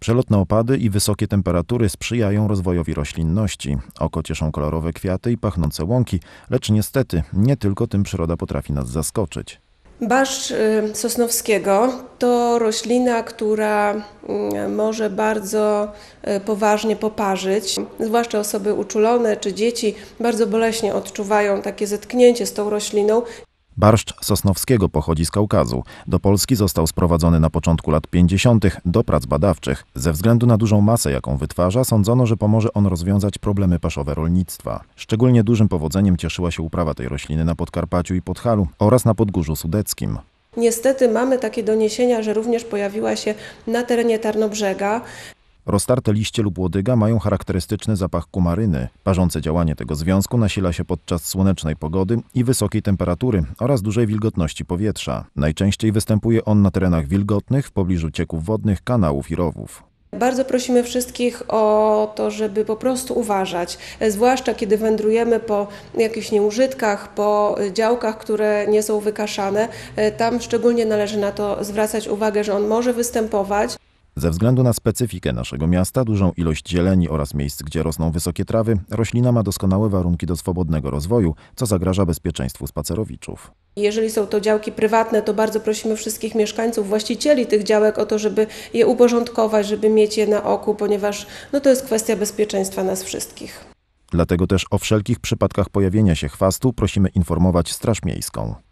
Przelotne opady i wysokie temperatury sprzyjają rozwojowi roślinności. Oko cieszą kolorowe kwiaty i pachnące łąki, lecz niestety nie tylko tym przyroda potrafi nas zaskoczyć. Basz y, sosnowskiego to roślina, która mm, może bardzo y, poważnie poparzyć. Zwłaszcza osoby uczulone czy dzieci bardzo boleśnie odczuwają takie zetknięcie z tą rośliną. Barszcz Sosnowskiego pochodzi z Kaukazu. Do Polski został sprowadzony na początku lat 50. do prac badawczych. Ze względu na dużą masę, jaką wytwarza, sądzono, że pomoże on rozwiązać problemy paszowe rolnictwa. Szczególnie dużym powodzeniem cieszyła się uprawa tej rośliny na Podkarpaciu i Podhalu oraz na Podgórzu Sudeckim. Niestety mamy takie doniesienia, że również pojawiła się na terenie Tarnobrzega. Roztarte liście lub łodyga mają charakterystyczny zapach kumaryny. Parzące działanie tego związku nasila się podczas słonecznej pogody i wysokiej temperatury oraz dużej wilgotności powietrza. Najczęściej występuje on na terenach wilgotnych, w pobliżu cieków wodnych, kanałów i rowów. Bardzo prosimy wszystkich o to, żeby po prostu uważać, zwłaszcza kiedy wędrujemy po jakichś nieużytkach, po działkach, które nie są wykaszane. Tam szczególnie należy na to zwracać uwagę, że on może występować. Ze względu na specyfikę naszego miasta, dużą ilość zieleni oraz miejsc, gdzie rosną wysokie trawy, roślina ma doskonałe warunki do swobodnego rozwoju, co zagraża bezpieczeństwu spacerowiczów. Jeżeli są to działki prywatne, to bardzo prosimy wszystkich mieszkańców, właścicieli tych działek o to, żeby je uporządkować, żeby mieć je na oku, ponieważ no, to jest kwestia bezpieczeństwa nas wszystkich. Dlatego też o wszelkich przypadkach pojawienia się chwastu prosimy informować Straż Miejską.